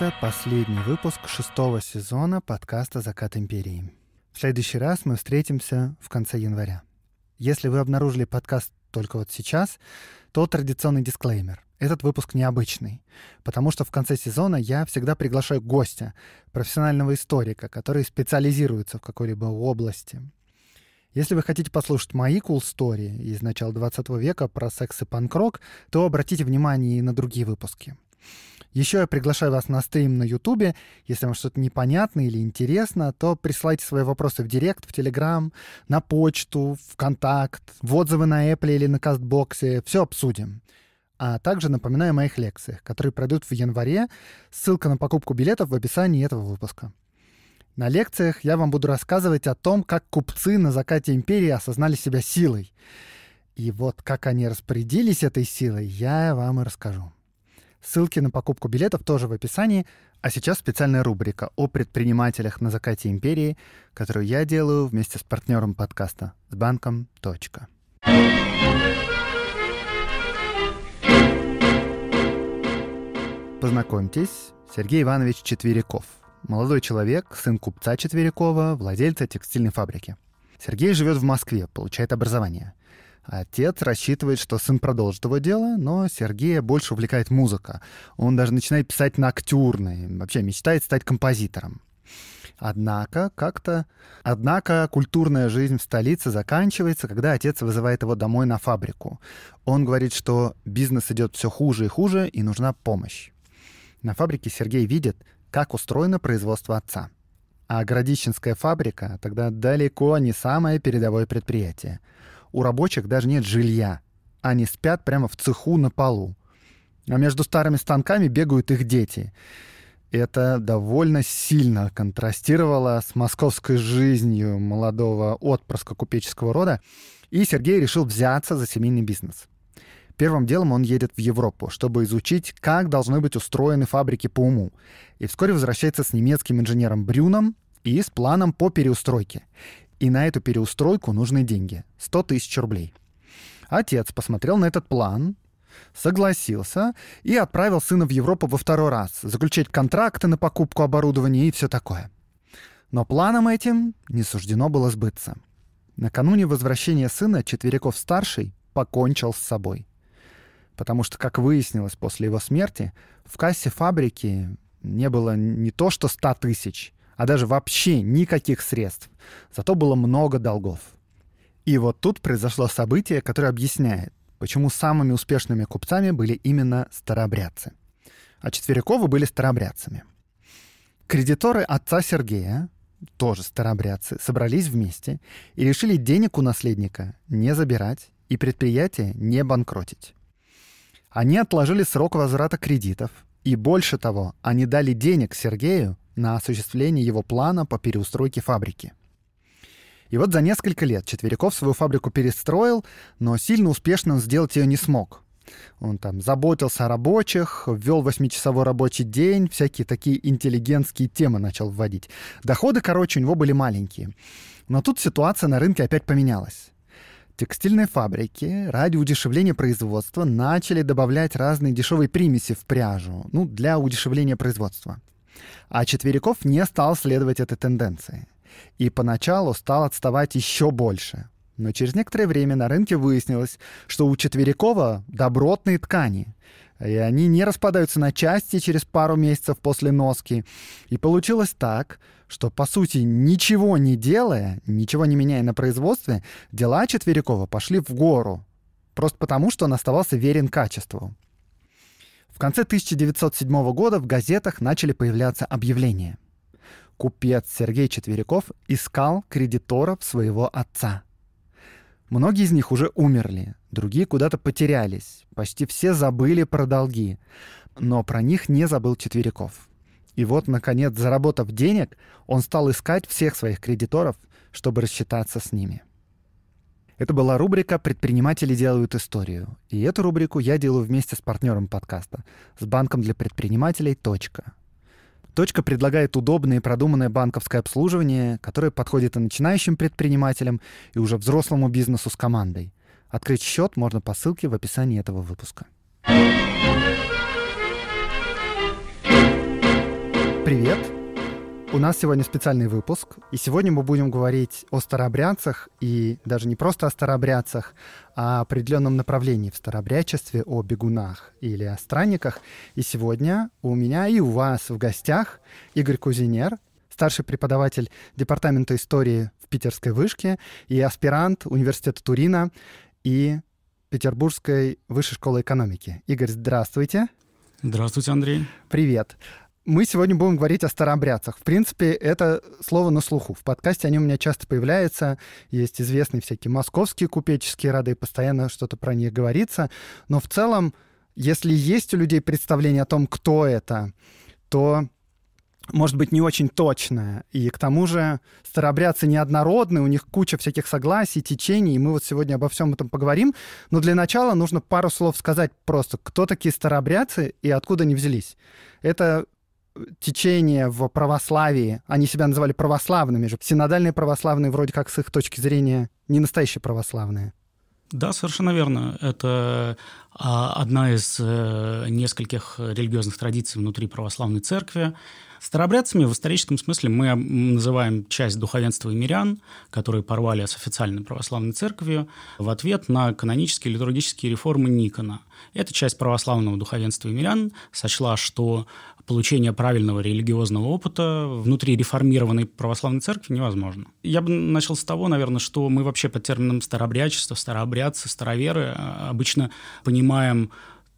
Это последний выпуск шестого сезона подкаста «Закат империи». В следующий раз мы встретимся в конце января. Если вы обнаружили подкаст только вот сейчас, то традиционный дисклеймер. Этот выпуск необычный, потому что в конце сезона я всегда приглашаю гостя, профессионального историка, который специализируется в какой-либо области. Если вы хотите послушать мои cool story из начала 20 века про секс и панк-рок, то обратите внимание и на другие выпуски. Еще я приглашаю вас на стрим на Ютубе. Если вам что-то непонятно или интересно, то присылайте свои вопросы в Директ, в Телеграм, на почту, в Контакт, в отзывы на Apple или на Кастбоксе. Все обсудим. А также напоминаю о моих лекциях, которые пройдут в январе. Ссылка на покупку билетов в описании этого выпуска. На лекциях я вам буду рассказывать о том, как купцы на закате империи осознали себя силой. И вот как они распорядились этой силой, я вам и расскажу. Ссылки на покупку билетов тоже в описании. А сейчас специальная рубрика о предпринимателях на закате империи, которую я делаю вместе с партнером подкаста, с банком «Точка». Познакомьтесь, Сергей Иванович Четверяков. Молодой человек, сын купца Четверякова, владельца текстильной фабрики. Сергей живет в Москве, получает образование – Отец рассчитывает, что сын продолжит его дело, но Сергея больше увлекает музыка. Он даже начинает писать на актюрные, вообще мечтает стать композитором. Однако как-то... Однако культурная жизнь в столице заканчивается, когда отец вызывает его домой на фабрику. Он говорит, что бизнес идет все хуже и хуже, и нужна помощь. На фабрике Сергей видит, как устроено производство отца. А Городищенская фабрика тогда далеко не самое передовое предприятие — у рабочих даже нет жилья. Они спят прямо в цеху на полу. А между старыми станками бегают их дети. Это довольно сильно контрастировало с московской жизнью молодого отпрыска купеческого рода, и Сергей решил взяться за семейный бизнес. Первым делом он едет в Европу, чтобы изучить, как должны быть устроены фабрики по уму, и вскоре возвращается с немецким инженером Брюном и с планом по переустройке. И на эту переустройку нужны деньги. 100 тысяч рублей. Отец посмотрел на этот план, согласился и отправил сына в Европу во второй раз, заключать контракты на покупку оборудования и все такое. Но планом этим не суждено было сбыться. Накануне возвращения сына Четверяков-старший покончил с собой. Потому что, как выяснилось после его смерти, в кассе фабрики не было не то что 100 тысяч, а даже вообще никаких средств. Зато было много долгов. И вот тут произошло событие, которое объясняет, почему самыми успешными купцами были именно старобрядцы. А Четверяковы были старобрядцами. Кредиторы отца Сергея, тоже старобрядцы, собрались вместе и решили денег у наследника не забирать и предприятие не банкротить. Они отложили срок возврата кредитов, и больше того, они дали денег Сергею на осуществление его плана по переустройке фабрики. И вот за несколько лет Четверяков свою фабрику перестроил, но сильно успешно он сделать ее не смог. Он там заботился о рабочих, ввел восьмичасовой рабочий день, всякие такие интеллигентские темы начал вводить. Доходы, короче, у него были маленькие. Но тут ситуация на рынке опять поменялась. Текстильные фабрики ради удешевления производства начали добавлять разные дешевые примеси в пряжу, ну, для удешевления производства. А Четверяков не стал следовать этой тенденции. И поначалу стал отставать еще больше. Но через некоторое время на рынке выяснилось, что у Четверякова добротные ткани. И они не распадаются на части через пару месяцев после носки. И получилось так, что, по сути, ничего не делая, ничего не меняя на производстве, дела Четверякова пошли в гору. Просто потому, что он оставался верен качеству. В конце 1907 года в газетах начали появляться объявления. Купец Сергей Четверяков искал кредиторов своего отца. Многие из них уже умерли, другие куда-то потерялись, почти все забыли про долги, но про них не забыл Четверяков. И вот, наконец, заработав денег, он стал искать всех своих кредиторов, чтобы рассчитаться с ними. Это была рубрика «Предприниматели делают историю». И эту рубрику я делаю вместе с партнером подкаста, с банком для предпринимателей «Точка». «Точка» предлагает удобное и продуманное банковское обслуживание, которое подходит и начинающим предпринимателям, и уже взрослому бизнесу с командой. Открыть счет можно по ссылке в описании этого выпуска. Привет! У нас сегодня специальный выпуск, и сегодня мы будем говорить о старообрядцах и даже не просто о старообрядцах, а о определенном направлении в старообрядчестве о бегунах или о странниках. И сегодня у меня и у вас в гостях Игорь Кузинер, старший преподаватель Департамента истории в Питерской вышке и аспирант Университета Турина и Петербургской высшей школы экономики. Игорь, здравствуйте. Здравствуйте, Андрей. Привет. Мы сегодня будем говорить о старообрядцах. В принципе, это слово на слуху. В подкасте они у меня часто появляются. Есть известные всякие московские купеческие рады и постоянно что-то про них говорится. Но в целом, если есть у людей представление о том, кто это, то может быть, не очень точное. И к тому же старообрядцы неоднородны, у них куча всяких согласий, течений, и мы вот сегодня обо всем этом поговорим. Но для начала нужно пару слов сказать просто, кто такие старообрядцы и откуда они взялись. Это течение в православии, они себя называли православными же. Синодальные православные вроде как с их точки зрения не настоящие православные. Да, совершенно верно. Это а, одна из э, нескольких религиозных традиций внутри православной церкви. Старобрядцами в историческом смысле мы называем часть духовенства и мирян, которые порвали с официальной православной церковью в ответ на канонические литургические реформы Никона. Эта часть православного духовенства и мирян сочла, что получение правильного религиозного опыта внутри реформированной православной церкви невозможно. Я бы начал с того, наверное, что мы вообще под термином старообрядчество, старообрядцы, староверы а, обычно понимаем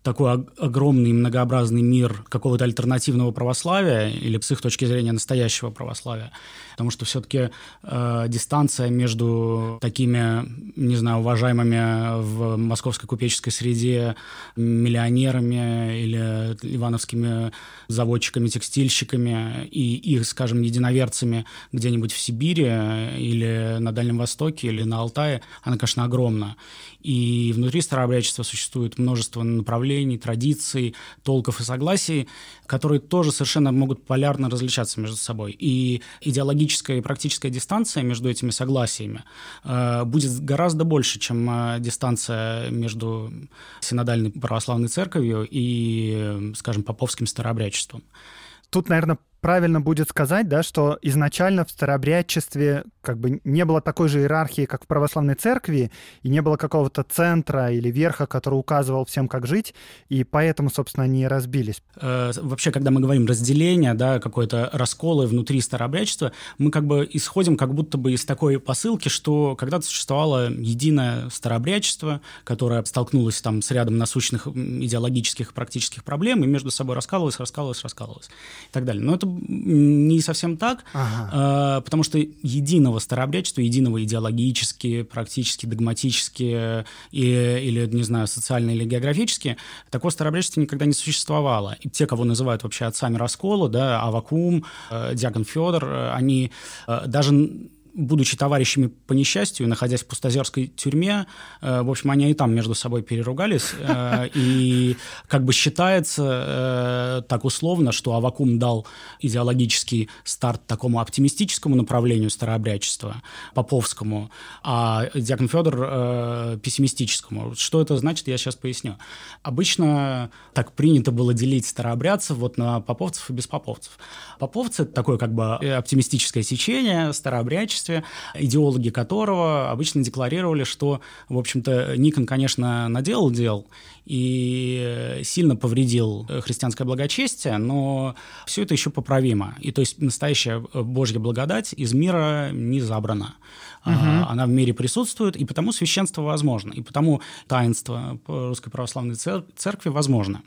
такой огромный многообразный мир какого-то альтернативного православия или с их точки зрения настоящего православия потому что все-таки э, дистанция между такими, не знаю, уважаемыми в московской купеческой среде миллионерами или ивановскими заводчиками, текстильщиками и их, скажем, единоверцами где-нибудь в Сибири э, или на Дальнем Востоке или на Алтае, она, конечно, огромна. И внутри старообрядчества существует множество направлений, традиций, толков и согласий, которые тоже совершенно могут полярно различаться между собой. И идеологически теоретическая и практическая дистанция между этими согласиями э, будет гораздо больше, чем э, дистанция между синодальной православной церковью и, скажем, поповским старообрядчеством. Тут, наверное, правильно будет сказать, да, что изначально в старообрядчестве как бы не было такой же иерархии, как в православной церкви, и не было какого-то центра или верха, который указывал всем, как жить, и поэтому, собственно, они и разбились. Э, вообще, когда мы говорим разделение, да, какое-то расколы внутри старообрядчества, мы как бы исходим как будто бы из такой посылки, что когда-то существовало единое старообрядчество, которое столкнулось там с рядом насущных идеологических и практических проблем, и между собой раскалывалось, раскалывалось, раскалывалось и так далее. Но это не совсем так, ага. Э, потому что единого единого старообрядчества, единого идеологически, практически, догматически и, или, не знаю, социально или географически, такого старообрядчества никогда не существовало. И те, кого называют вообще отцами раскола, да, Авакум, э, Диагон Федор, э, они э, даже будучи товарищами по несчастью, находясь в пустозерской тюрьме, э, в общем, они и там между собой переругались. Э, и как бы считается э, так условно, что Авакум дал идеологический старт такому оптимистическому направлению старообрядчества, поповскому, а Диакон Федор пессимистическому. Что это значит, я сейчас поясню. Обычно так принято было делить старообрядцев вот на поповцев и беспоповцев. Поповцы — такое как бы э, оптимистическое сечение в старообрядчестве, идеологи которого обычно декларировали, что, в общем-то, Никон, конечно, наделал дел и сильно повредил христианское благочестие, но все это еще поправимо. И то есть настоящая э, Божья благодать из мира не забрана. Угу. она в мире присутствует, и потому священство возможно, и потому таинство Русской Православной Церкви возможно.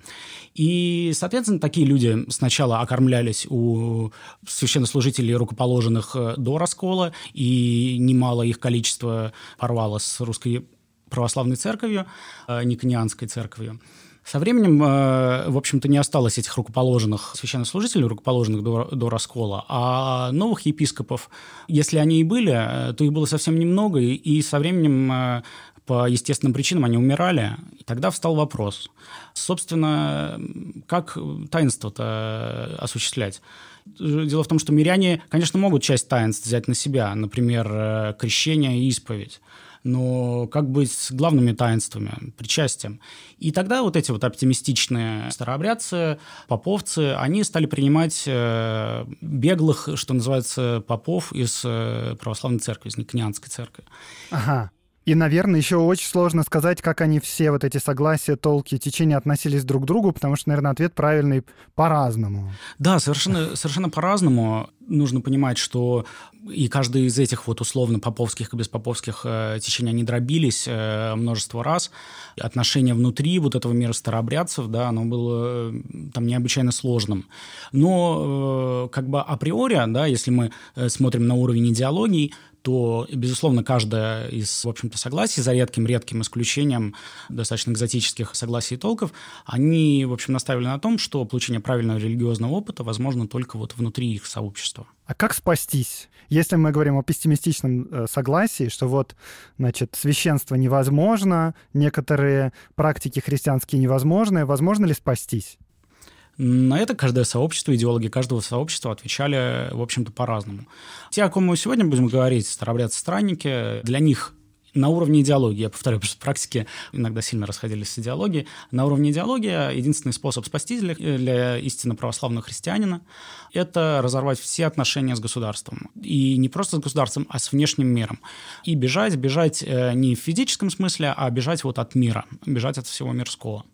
И, соответственно, такие люди сначала окормлялись у священнослужителей, рукоположенных э, до раскола, и немало их количество порвало с Русской Православной Церковью, э, никонианской Церковью. Со временем, э, в общем-то, не осталось этих рукоположенных священнослужителей, рукоположенных до, до раскола, а новых епископов, если они и были, э, то их было совсем немного, и со временем э, по естественным причинам они умирали. И тогда встал вопрос, собственно, как таинство-то осуществлять? Дело в том, что миряне, конечно, могут часть таинств взять на себя, например, крещение и исповедь но как бы с главными таинствами, причастием. И тогда вот эти вот оптимистичные старообрядцы, поповцы, они стали принимать э, беглых, что называется, попов из э, православной церкви, из Никонианской церкви. Ага. И, наверное, еще очень сложно сказать, как они все вот эти согласия, толки, течения относились друг к другу, потому что, наверное, ответ правильный по-разному. Да, совершенно, совершенно по-разному. Нужно понимать, что и каждый из этих вот условно поповских и беспоповских э, течений, они дробились э, множество раз. Отношение внутри вот этого мира старообрядцев, да, оно было э, там необычайно сложным. Но э, как бы априори, да, если мы э, смотрим на уровень идеологии, то, безусловно, каждое из, в общем-то, согласий, за редким-редким исключением достаточно экзотических согласий и толков, они, в общем, наставили на том, что получение правильного религиозного опыта возможно только вот внутри их сообщества. А как спастись? Если мы говорим о пессимистичном э, согласии, что вот, значит, священство невозможно, некоторые практики христианские невозможны, возможно ли спастись? На это каждое сообщество, идеологи каждого сообщества отвечали, в общем-то, по-разному. Те, о ком мы сегодня будем говорить, старобрядцы-странники, для них на уровне идеологии, я повторяю, потому что практики иногда сильно расходились с идеологией, на уровне идеологии единственный способ спастись для, для истинно православного христианина – это разорвать все отношения с государством. И не просто с государством, а с внешним миром. И бежать, бежать э, не в физическом смысле, а бежать вот от мира, бежать от всего мирского.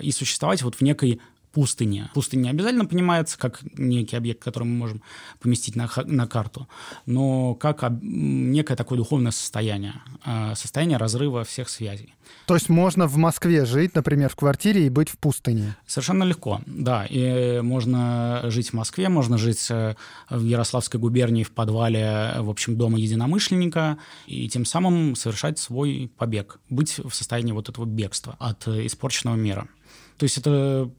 И существовать вот в некой пустыни. пустыня не обязательно понимается как некий объект, который мы можем поместить на, на карту, но как об, некое такое духовное состояние, э, состояние разрыва всех связей. То есть можно в Москве жить, например, в квартире и быть в пустыне? Совершенно легко, да. И можно жить в Москве, можно жить э, в Ярославской губернии в подвале, в общем, дома единомышленника, и тем самым совершать свой побег, быть в состоянии вот этого бегства от испорченного мира. То есть это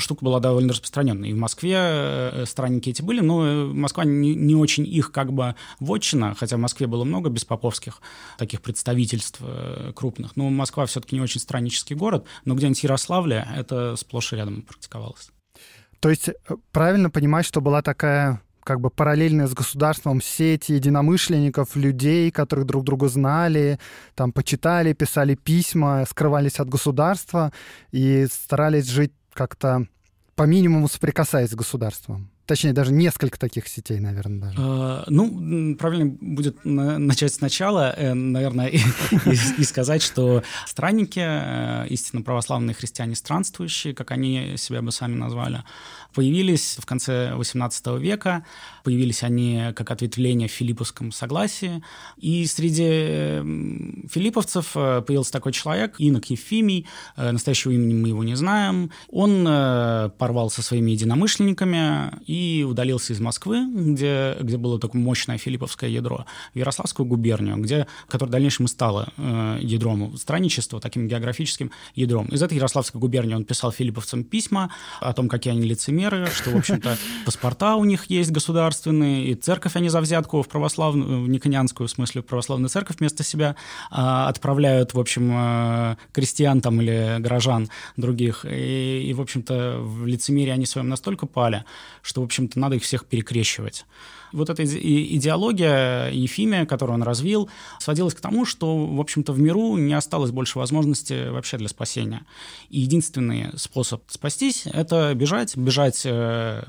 штука была довольно распространенная. И в Москве э, странники эти были, но э, Москва не, не очень их как бы вотчина, хотя в Москве было много беспоповских таких представительств э, крупных. Но Москва все-таки не очень страннический город, но где-нибудь Ярославле это сплошь и рядом практиковалось. То есть правильно понимать, что была такая как бы параллельная с государством сеть единомышленников, людей, которых друг друга знали, там почитали, писали письма, скрывались от государства и старались жить как-то по минимуму соприкасаясь с государством. Точнее, даже несколько таких сетей, наверное, даже. А, ну, правильно будет начать сначала, э, наверное, и, и, и сказать, что странники, э, истинно православные христиане странствующие, как они себя бы сами назвали, появились в конце XVIII века. Появились они как ответвление в филипповском согласии. И среди филипповцев э, появился такой человек, инок Ефимий, настоящего имени мы его не знаем. Он порвал со своими единомышленниками и удалился из Москвы, где, где было такое мощное филипповское ядро, в Ярославскую губернию, где, которая в дальнейшем и стало э, ядром странничества, таким географическим ядром. Из этой Ярославской губернии он писал филипповцам письма о том, какие они лицемеры, что, в общем-то, паспорта у них есть государственные, и церковь они за взятку в православную, в никонянскую, в смысле, в православную церковь вместо себя э, отправляют, в общем, э, крестьян там или горожан других. И, и в общем-то, в лицемерии они своем настолько пали, что общем-то, надо их всех перекрещивать. Вот эта идеология Ефимия, которую он развил, сводилась к тому, что, в общем-то, в миру не осталось больше возможности вообще для спасения. И единственный способ спастись — это бежать, бежать э,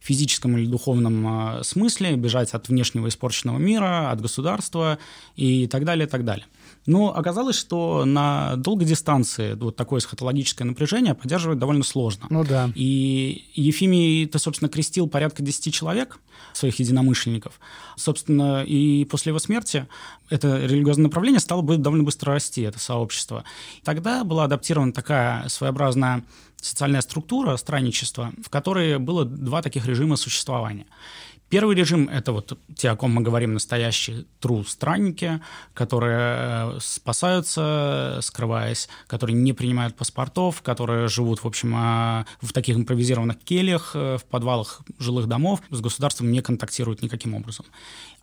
в физическом или духовном э, смысле, бежать от внешнего испорченного мира, от государства и так далее, и так далее. Но оказалось, что на долгой дистанции вот такое эсхатологическое напряжение поддерживать довольно сложно. Ну да. И Ефимий-то, собственно, крестил порядка 10 человек, своих единомышленников. Собственно, и после его смерти это религиозное направление стало бы довольно быстро расти, это сообщество. Тогда была адаптирована такая своеобразная социальная структура странничества, в которой было два таких режима существования – Первый режим — это вот те, о ком мы говорим, настоящие true-странники, которые э, спасаются, скрываясь, которые не принимают паспортов, которые живут, в общем, э, в таких импровизированных кельях, э, в подвалах жилых домов, с государством не контактируют никаким образом.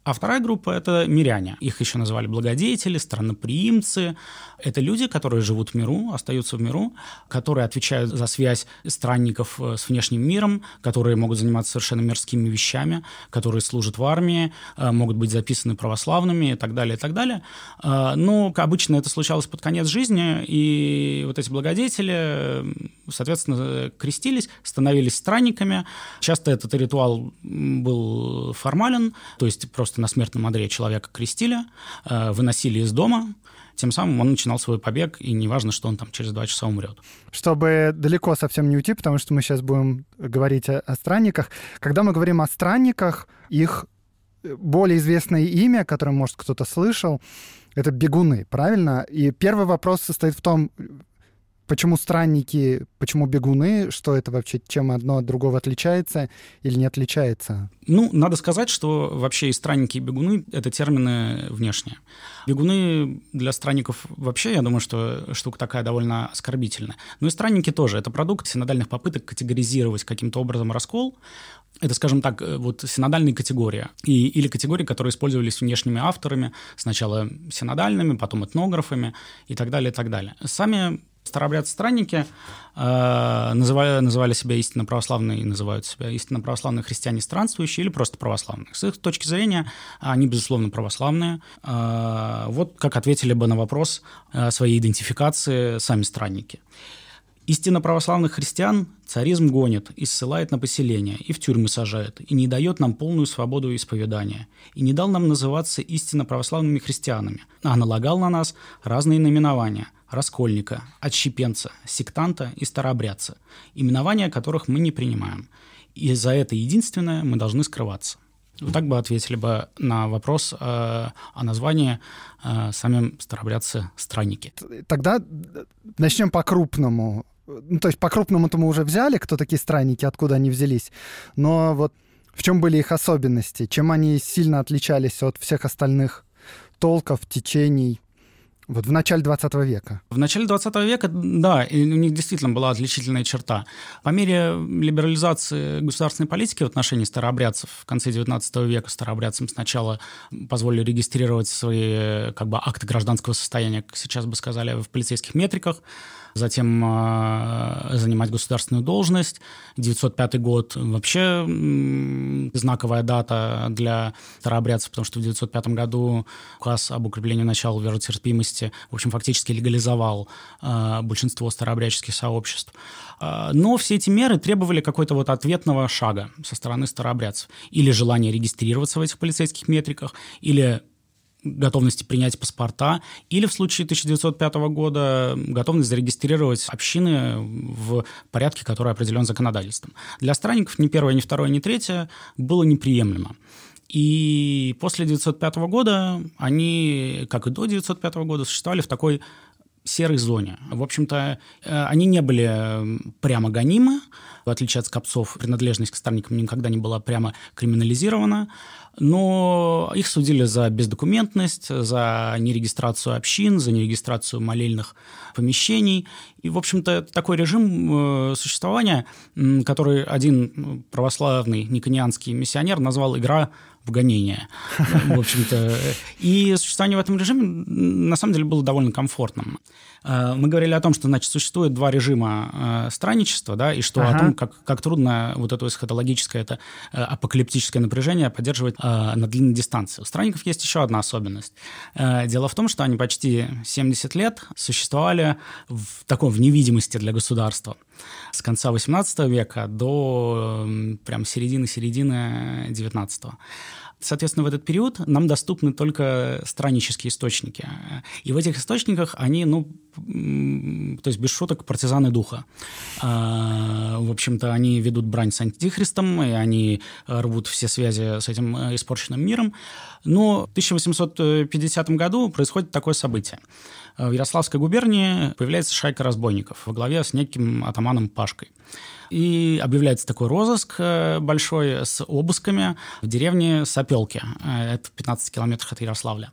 А вторая группа – это миряне. Их еще называли благодетели, странноприимцы. Это люди, которые живут в миру, остаются в миру, которые отвечают за связь странников э, с внешним миром, которые могут заниматься совершенно мирскими вещами, которые служат в армии, э, могут быть записаны православными и так далее, и так далее. Э, но обычно это случалось под конец жизни, и вот эти благодетели, соответственно, крестились, становились странниками. Часто этот ритуал был формален, то есть просто просто на смертном одре человека крестили, э, выносили из дома, тем самым он начинал свой побег, и неважно, что он там через два часа умрет. Чтобы далеко совсем не уйти, потому что мы сейчас будем говорить о, о странниках. Когда мы говорим о странниках, их э, более известное имя, которое, может, кто-то слышал, это бегуны, правильно? И первый вопрос состоит в том, почему странники, почему бегуны, что это вообще, чем одно от другого отличается или не отличается? Ну, надо сказать, что вообще и странники, и бегуны — это термины внешние. Бегуны для странников вообще, я думаю, что штука такая довольно оскорбительная. Но ну и странники тоже. Это продукт синодальных попыток категоризировать каким-то образом раскол. Это, скажем так, э, вот синодальные категории. И, или категории, которые использовались внешними авторами, сначала синодальными, потом этнографами и так далее, и так далее. Сами Старообрядцы-странники э, называли, называли себя истинно православные и называют себя истинно православные христиане странствующие или просто православные. С их точки зрения они, безусловно, православные. Э, вот как ответили бы на вопрос э, своей идентификации сами странники. Истинно православных христиан царизм гонит и ссылает на поселение, и в тюрьмы сажает, и не дает нам полную свободу исповедания, и не дал нам называться истинно православными христианами, а налагал на нас разные наименования, раскольника, отщепенца, сектанта и старообрядца, именования которых мы не принимаем. И за это единственное мы должны скрываться. Вот так бы ответили бы на вопрос э, о названии э, самим старобрядцы-странники. Тогда начнем по-крупному. Ну, то есть по-крупному-то мы уже взяли, кто такие странники, откуда они взялись. Но вот в чем были их особенности? Чем они сильно отличались от всех остальных толков, течений, вот в начале 20 века. В начале 20 века, да, у них действительно была отличительная черта. По мере либерализации государственной политики в отношении старообрядцев в конце 19 века старообрядцам сначала позволили регистрировать свои как бы, акты гражданского состояния, как сейчас бы сказали, в полицейских метриках затем а, занимать государственную должность. 905 год вообще знаковая дата для старообрядцев, потому что в 905 году указ об укреплении начала веротерпимости, в общем, фактически легализовал а, большинство старообрядческих сообществ. А, но все эти меры требовали какой-то вот ответного шага со стороны старообрядцев. Или желание регистрироваться в этих полицейских метриках, или готовности принять паспорта, или в случае 1905 года готовность зарегистрировать общины в порядке, который определен законодательством. Для странников ни первое, ни второе, ни третье было неприемлемо. И после 1905 года они, как и до 1905 года, существовали в такой серой зоне. В общем-то, э, они не были эм, прямо гонимы, в отличие от скопцов, принадлежность к старникам никогда не была прямо криминализирована, но их судили за бездокументность, за нерегистрацию общин, за нерегистрацию молельных помещений. И, в общем-то, такой режим э, существования, который один православный никонианский миссионер назвал «игра в гонение, в общем-то. И существование в этом режиме, на самом деле, было довольно комфортным. Э, мы говорили о том, что, значит, существует два режима э, странничества, да, и что ага. о том, как, как трудно вот это эсхатологическое, это э, апокалиптическое напряжение поддерживать на длинной дистанции. У странников есть еще одна особенность. Дело в том, что они почти 70 лет существовали в таком в невидимости для государства с конца 18 века до прям середины-середины 19 -го. Соответственно, в этот период нам доступны только страннические источники. И в этих источниках они, ну, то есть без шуток, партизаны духа. А, в общем-то, они ведут брань с антихристом, и они э, рвут все связи с этим э, испорченным миром. Но в 1850 году происходит такое событие. В Ярославской губернии появляется шайка разбойников во главе с неким атаманом Пашкой. И объявляется такой розыск э, большой с обысками в деревне Сапелки. Это 15 километров от Ярославля.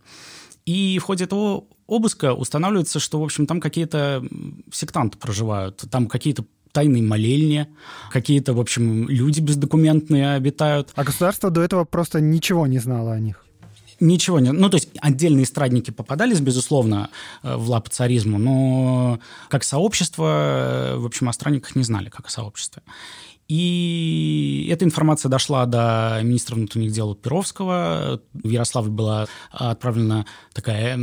И в ходе этого обыска устанавливается, что, в общем, там какие-то сектанты проживают, там какие-то тайные молельни, какие-то, в общем, люди бездокументные обитают. А государство до этого просто ничего не знало о них? Ничего не... Ну, то есть отдельные страдники попадались, безусловно, э, в лапы царизму, но как сообщество, э, в общем, о странниках не знали, как о сообществе. И эта информация дошла до министра внутренних дел Перовского. В Ярославль была отправлена такая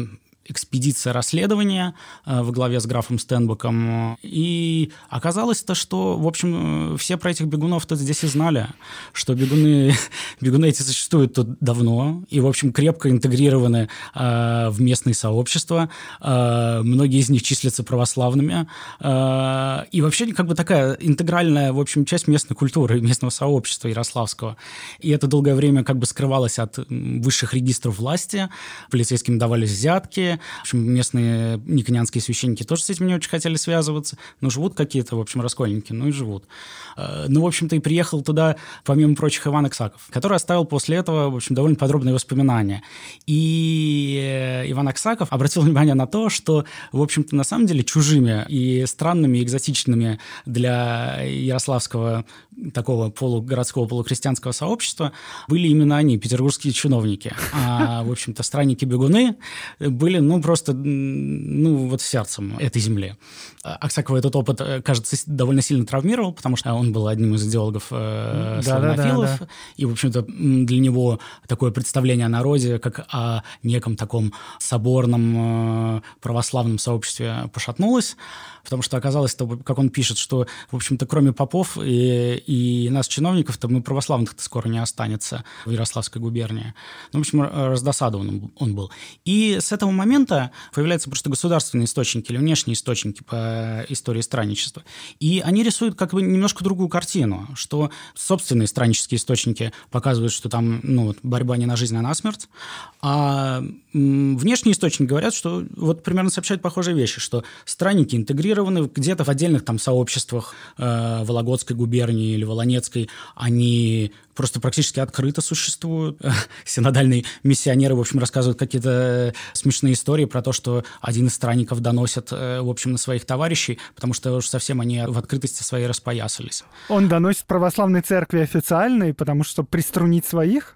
экспедиция расследования э, во главе с графом Стенбуком. И оказалось то, что, в общем, э, все про этих бегунов-то здесь и знали, что бегуны, бегуны эти существуют тут давно и, в общем, крепко интегрированы э, в местные сообщества. Э, многие из них числятся православными. Э, и вообще как бы такая интегральная, в общем, часть местной культуры, местного сообщества ярославского. И это долгое время как бы скрывалось от высших регистров власти. Полицейским давались взятки, в общем, местные никонянские священники тоже с этим не очень хотели связываться. Но живут какие-то, в общем, раскольники, ну и живут. А, ну, в общем-то, и приехал туда, помимо прочих, Иван Аксаков, который оставил после этого, в общем, довольно подробные воспоминания. И э, Иван Аксаков обратил внимание на то, что, в общем-то, на самом деле чужими и странными, и экзотичными для ярославского такого полугородского, полукрестьянского сообщества были именно они, петербургские чиновники. А, в общем-то, странники-бегуны были, ну, ну, просто, ну, вот сердцем этой земли. А Аксакова этот опыт, э, кажется, довольно сильно травмировал, потому что он был одним из идеологов э, да, да, да, да. и, в общем-то, для него такое представление о народе, как о неком таком соборном э, православном сообществе пошатнулось, потому что оказалось, что, как он пишет, что, в общем-то, кроме попов и, и нас, чиновников-то, мы православных-то скоро не останется в Ярославской губернии. Ну, в общем, раздосадован он был. И с этого момента момента появляются просто государственные источники или внешние источники по истории странничества. И они рисуют как бы немножко другую картину, что собственные страннические источники показывают, что там ну, борьба не на жизнь, а на смерть, а внешние источники говорят, что вот примерно сообщают похожие вещи, что странники интегрированы где-то в отдельных там сообществах э, Вологодской губернии или Волонецкой, они просто практически открыто существуют. Синодальные миссионеры, в общем, рассказывают какие-то э, смешные истории про то, что один из странников доносит, э, в общем, на своих товарищей, потому что уж совсем они в открытости своей распоясались. Он доносит православной церкви официальной, потому что приструнить своих?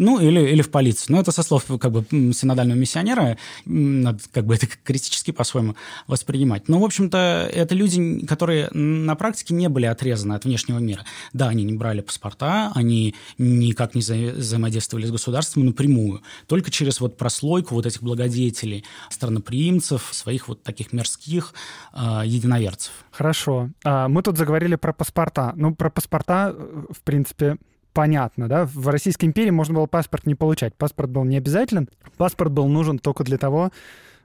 Ну, или, или в полицию. но это со слов как бы синодального миссионера. Надо как бы это критически по-своему воспринимать. Но, в общем-то, это люди, которые на практике не были отрезаны от внешнего мира. Да, они не брали паспорта, они никак не вза- взаимодействовали с государством напрямую. Только через вот прослойку вот этих благодетелей, страноприимцев, своих вот таких мерзких э, а, единоверцев. Хорошо. А, мы тут заговорили про паспорта. Ну, про паспорта, э, в принципе, понятно, да? В Российской империи можно было паспорт не получать. Паспорт был необязателен. Паспорт был нужен только для того,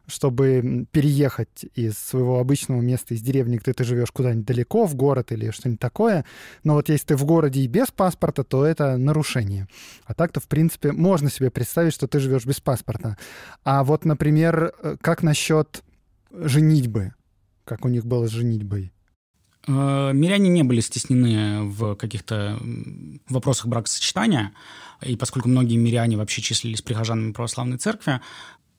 чтобы переехать из своего обычного места, из деревни, где ты живешь куда-нибудь далеко, в город или что-нибудь такое. Но вот если ты в городе и без паспорта, то это нарушение. А так-то, в принципе, можно себе представить, что ты живешь без паспорта. А вот, например, э, как насчет женитьбы? Как у них было с женитьбой? Э, миряне не были стеснены в каких-то вопросах бракосочетания, и поскольку многие миряне вообще числились прихожанами православной церкви,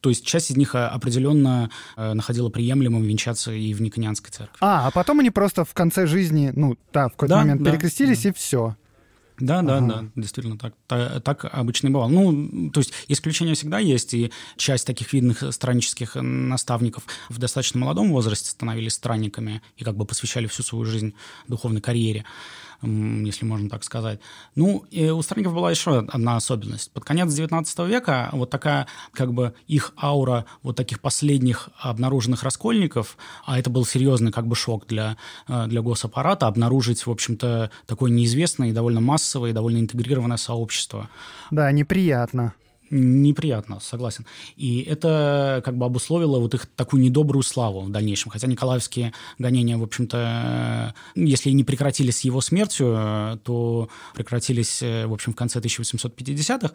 то есть часть из них э, определенно э, находила приемлемым венчаться и в Никонианской церкви. А, а потом они просто в конце жизни, ну да, в какой-то да, момент да, перекрестились да. и все. Да, да, ага. да, действительно так, так, так обычно и бывало. Ну, то есть исключения всегда есть, и часть таких видных страннических наставников в достаточно молодом возрасте становились странниками и как бы посвящали всю свою жизнь духовной карьере если можно так сказать. Ну, и у странников была еще одна особенность. Под конец XIX века вот такая, как бы, их аура вот таких последних обнаруженных раскольников, а это был серьезный, как бы, шок для, э, для госаппарата, обнаружить, в общем-то, такое неизвестное и довольно массовое, и довольно интегрированное сообщество. Да, неприятно неприятно, согласен. И это как бы обусловило вот их такую недобрую славу в дальнейшем. Хотя николаевские гонения, в общем-то, э, если не прекратились с его смертью, э, то прекратились, э, в общем, в конце 1850-х.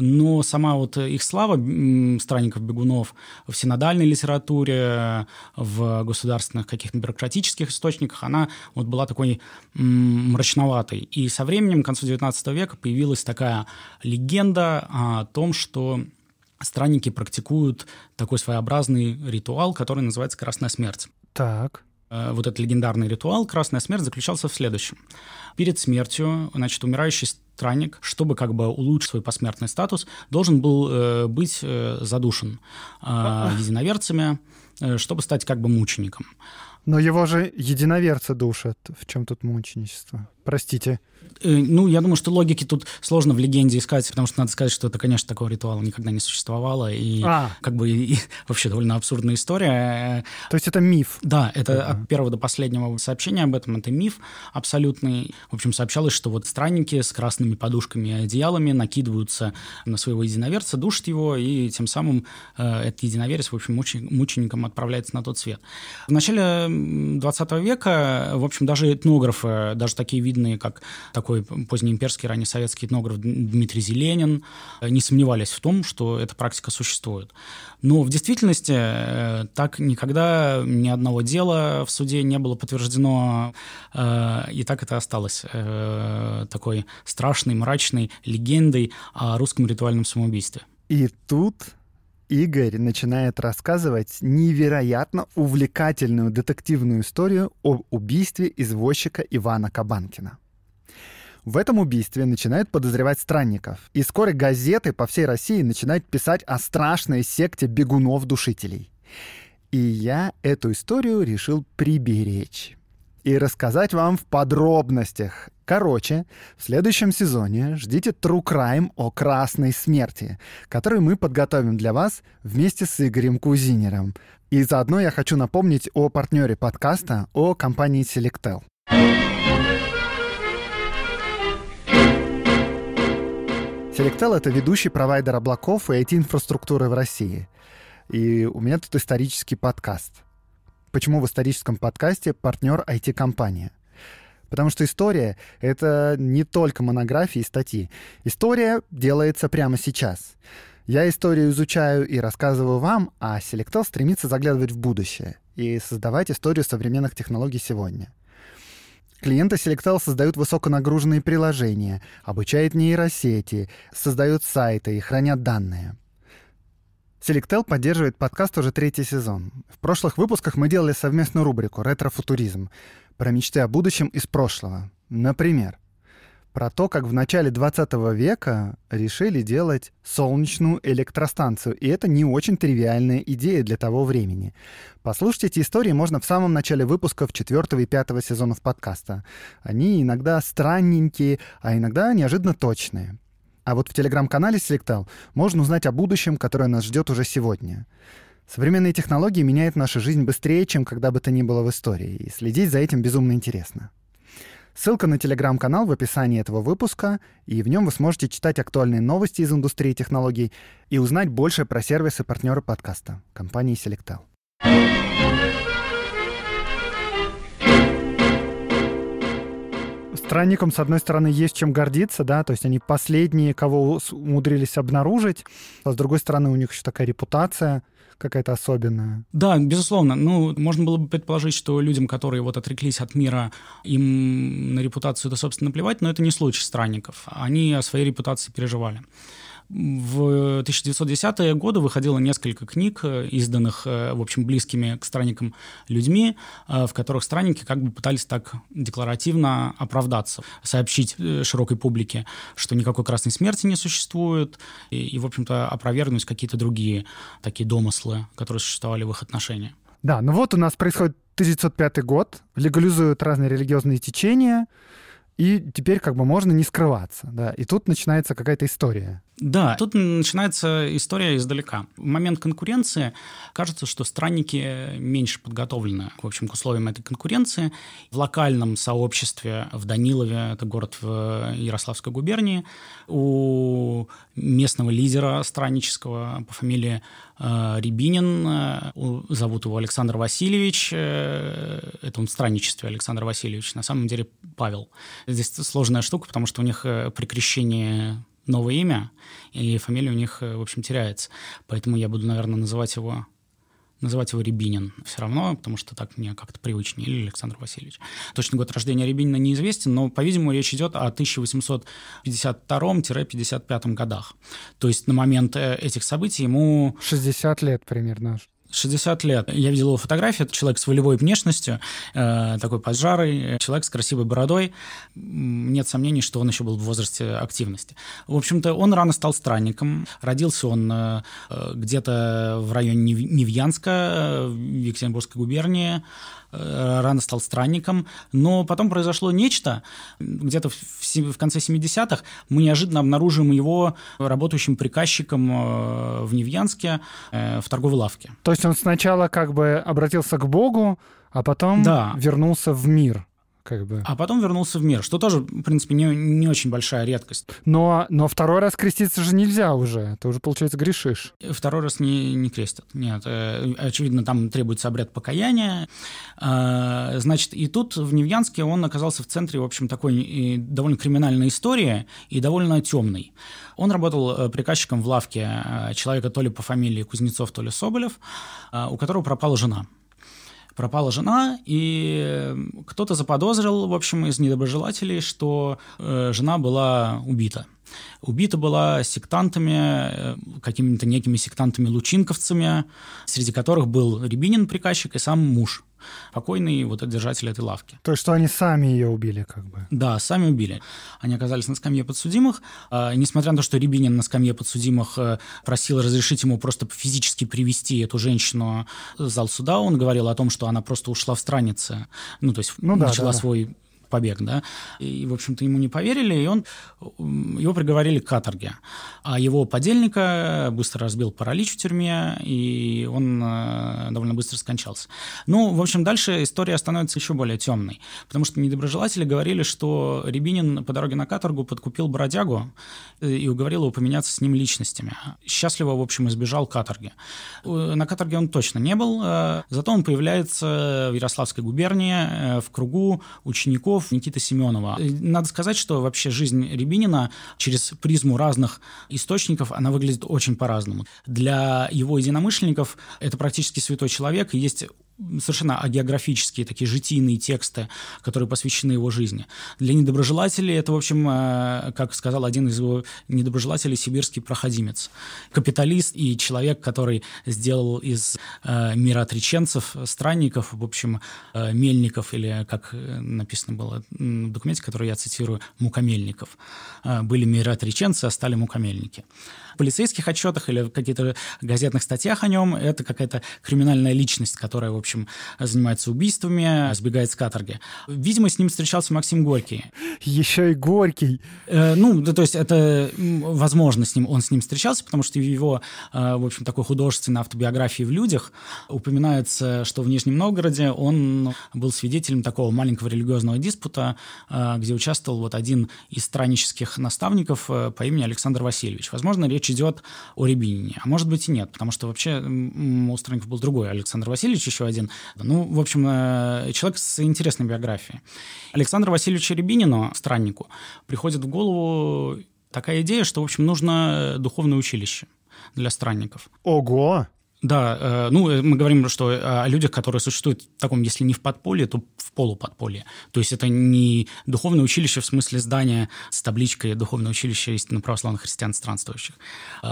Но сама вот их слава странников-бегунов в синодальной литературе, в государственных каких-то бюрократических источниках, она вот была такой мрачноватой. И со временем, к концу 19 века, появилась такая легенда о том, что странники практикуют такой своеобразный ритуал, который называется «Красная смерть». Так. Э, вот этот легендарный ритуал «Красная смерть» заключался в следующем. Перед смертью, значит, умирающий странник, чтобы как бы улучшить свой посмертный статус, должен был э, быть э, задушен э, единоверцами, э, чтобы стать как бы мучеником. Но его же единоверцы душат. В чем тут мученичество? Простите. Э, ну, я думаю, что логики тут сложно в легенде искать, потому что надо сказать, что это, конечно, такого ритуала никогда не существовало, и а. как бы и, вообще довольно абсурдная история. То есть это миф? Да, это uh-huh. от первого до последнего сообщения об этом, это миф абсолютный. В общем, сообщалось, что вот странники с красными подушками и одеялами накидываются на своего единоверца, душат его, и тем самым э, этот единоверец, в общем, мучен, мучеником отправляется на тот свет. В начале 20 века, в общем, даже этнографы, даже такие виды видные, как такой позднеимперский, ранее советский этнограф Дмитрий Зеленин, э, не сомневались в том, что эта практика существует. Но в действительности э, так никогда ни одного дела в суде не было подтверждено, э, и так это осталось такой страшной, мрачной легендой о русском ритуальном самоубийстве. И тут Игорь начинает рассказывать невероятно увлекательную детективную историю об убийстве извозчика Ивана Кабанкина. В этом убийстве начинают подозревать странников, и скоро газеты по всей России начинают писать о страшной секте бегунов-душителей. И я эту историю решил приберечь и рассказать вам в подробностях Короче, в следующем сезоне ждите True Crime о красной смерти, который мы подготовим для вас вместе с Игорем Кузинером. И заодно я хочу напомнить о партнере подкаста, о компании Selectel. Selectel — это ведущий провайдер облаков и IT-инфраструктуры в России. И у меня тут исторический подкаст. Почему в историческом подкасте партнер IT-компания? Потому что история — это не только монографии и статьи. История делается прямо сейчас. Я историю изучаю и рассказываю вам, а Селектел стремится заглядывать в будущее и создавать историю современных технологий сегодня. Клиенты Selectel создают высоконагруженные приложения, обучают нейросети, создают сайты и хранят данные. Selectel поддерживает подкаст уже третий сезон. В прошлых выпусках мы делали совместную рубрику «Ретро-футуризм» про мечты о будущем из прошлого. Например, про то, как в начале 20 века решили делать солнечную электростанцию. И это не очень тривиальная идея для того времени. Послушать эти истории можно в самом начале выпусков 4 и 5 сезонов подкаста. Они иногда странненькие, а иногда неожиданно точные. А вот в телеграм-канале Selectel можно узнать о будущем, которое нас ждет уже сегодня. Современные технологии меняют нашу жизнь быстрее, чем когда бы то ни было в истории, и следить за этим безумно интересно. Ссылка на телеграм-канал в описании этого выпуска, и в нем вы сможете читать актуальные новости из индустрии технологий и узнать больше про сервисы партнера подкаста — компании Selectel. Странникам, с одной стороны, есть чем гордиться, да, то есть они последние, кого умудрились обнаружить, а с другой стороны, у них еще такая репутация — какая-то особенная. Да, безусловно. Ну, можно было бы предположить, что людям, которые вот отреклись от мира, им на репутацию это собственно, плевать, но это не случай странников. Они о своей репутации переживали. В 1910-е годы выходило несколько книг, э, изданных, э, в общем, близкими к странникам людьми, э, в которых странники как бы пытались так декларативно оправдаться, сообщить широкой публике, что никакой красной смерти не существует, и, и в общем-то, опровергнуть какие-то другие такие домыслы, которые существовали в их отношении. Да, ну вот у нас происходит 1905 год, легализуют разные религиозные течения, и теперь как бы можно не скрываться, да, и тут начинается какая-то история. Да, тут начинается история издалека. В момент конкуренции кажется, что странники меньше подготовлены, в общем, к условиям этой конкуренции. В локальном сообществе в Данилове, это город в Ярославской губернии, у местного лидера страннического по фамилии а, Рябинин, а, зовут его Александр Васильевич, э, это он в странничестве Александр Васильевич, на самом деле Павел. Здесь сложная штука, потому что у них э, при крещении новое имя, и фамилия у них, э, в общем, теряется. Поэтому я буду, наверное, называть его называть его Рябинин все равно, потому что так мне как-то привычнее, или Александр Васильевич. Точный год рождения Рябинина неизвестен, но, по-видимому, речь идет о 1852-55 годах. То есть на момент э, этих событий ему... 60 лет примерно. 60 лет. Я видел его фотографии. Это человек с волевой внешностью, э, такой поджарый, э, человек с красивой бородой. Нет сомнений, что он еще был в возрасте активности. В общем-то, он рано стал странником. Родился он э, э где-то в районе Невьянска, э, в Екатеринбургской губернии. Э, рано стал странником. Но потом произошло нечто. Где-то в, в, в конце 70-х мы неожиданно обнаружим его работающим приказчиком э, в Невьянске э, в торговой лавке. То есть он сначала как бы обратился к Богу, а потом да. вернулся в мир как бы. А потом вернулся в мир, что тоже, в принципе, не, не очень большая редкость. Но, но второй раз креститься же нельзя уже. Ты уже, получается, грешишь. Второй раз не, не крестят. Нет, э, очевидно, там требуется обряд покаяния. Э, значит, и тут в Невьянске он оказался в центре, в общем, такой э, довольно криминальной истории и довольно темной. Он работал приказчиком в лавке человека то ли по фамилии Кузнецов, то ли Соболев, у которого пропала жена пропала жена, и эм, кто-то заподозрил, в общем, из недоброжелателей, что э, жена была убита. Убита была сектантами, э, какими-то некими сектантами-лучинковцами, среди которых был Рябинин, приказчик, и сам муж покойный вот держатель этой лавки. То есть, что они сами ее убили, как бы? Да, сами убили. Они оказались на скамье подсудимых. И а, несмотря на то, что Рябинин на скамье подсудимых э, просил разрешить ему просто физически привести эту женщину в зал суда, он говорил о том, что она просто ушла в странице, ну, то есть ну, начала да, да. свой побег, да, и, в общем-то, ему не поверили, и он, его приговорили к каторге. А его подельника быстро разбил паралич в тюрьме, и он э, довольно быстро скончался. Ну, в общем, дальше история становится еще более темной, потому что недоброжелатели говорили, что Рябинин по дороге на каторгу подкупил бродягу э, и уговорил его поменяться с ним личностями. Счастливо, в общем, избежал каторги. Э, на каторге он точно не был, зато он появляется в Ярославской губернии в кругу учеников Песков, Никиты Семенова. Э, надо сказать, что вообще жизнь Рябинина через призму разных источников, она выглядит очень по-разному. Для его единомышленников это практически святой человек, и есть совершенно агеографические, такие житийные тексты, которые посвящены его жизни. Для недоброжелателей это, в общем, э, как сказал один из его недоброжелателей, сибирский проходимец. Капиталист и человек, который сделал из э, мира отреченцев, странников, в общем, э, мельников, или, как написано было в документе, который я цитирую, мукомельников. Были мироотреченцы, а стали мукомельники. В полицейских отчетах или в каких-то газетных статьях о нем это какая-то криминальная личность, которая, в общем, общем, занимается убийствами, сбегает с каторги. Видимо, с ним встречался Максим Горький. Еще и Горький. Э, ну, да, то есть это, возможно, с ним, он с ним встречался, потому что в его, э, в общем, такой художественной автобиографии в людях упоминается, что в Нижнем Новгороде он был свидетелем такого маленького религиозного диспута, э, где участвовал вот один из страннических наставников э, по имени Александр Васильевич. Возможно, речь идет о Рябинине, а может быть и нет, потому что вообще у странников был другой Александр Васильевич, еще один один. Ну, в общем, э, человек с интересной биографией. Александру Васильевичу Рябинину, страннику, приходит в голову такая идея, что, в общем, нужно духовное училище для странников. Ого! Да, э, ну, э, мы говорим, что э, о людях, которые существуют в таком, если не в подполье, то в полуподполье. То есть это не духовное училище в смысле здания с табличкой «Духовное училище истинно православных христиан странствующих».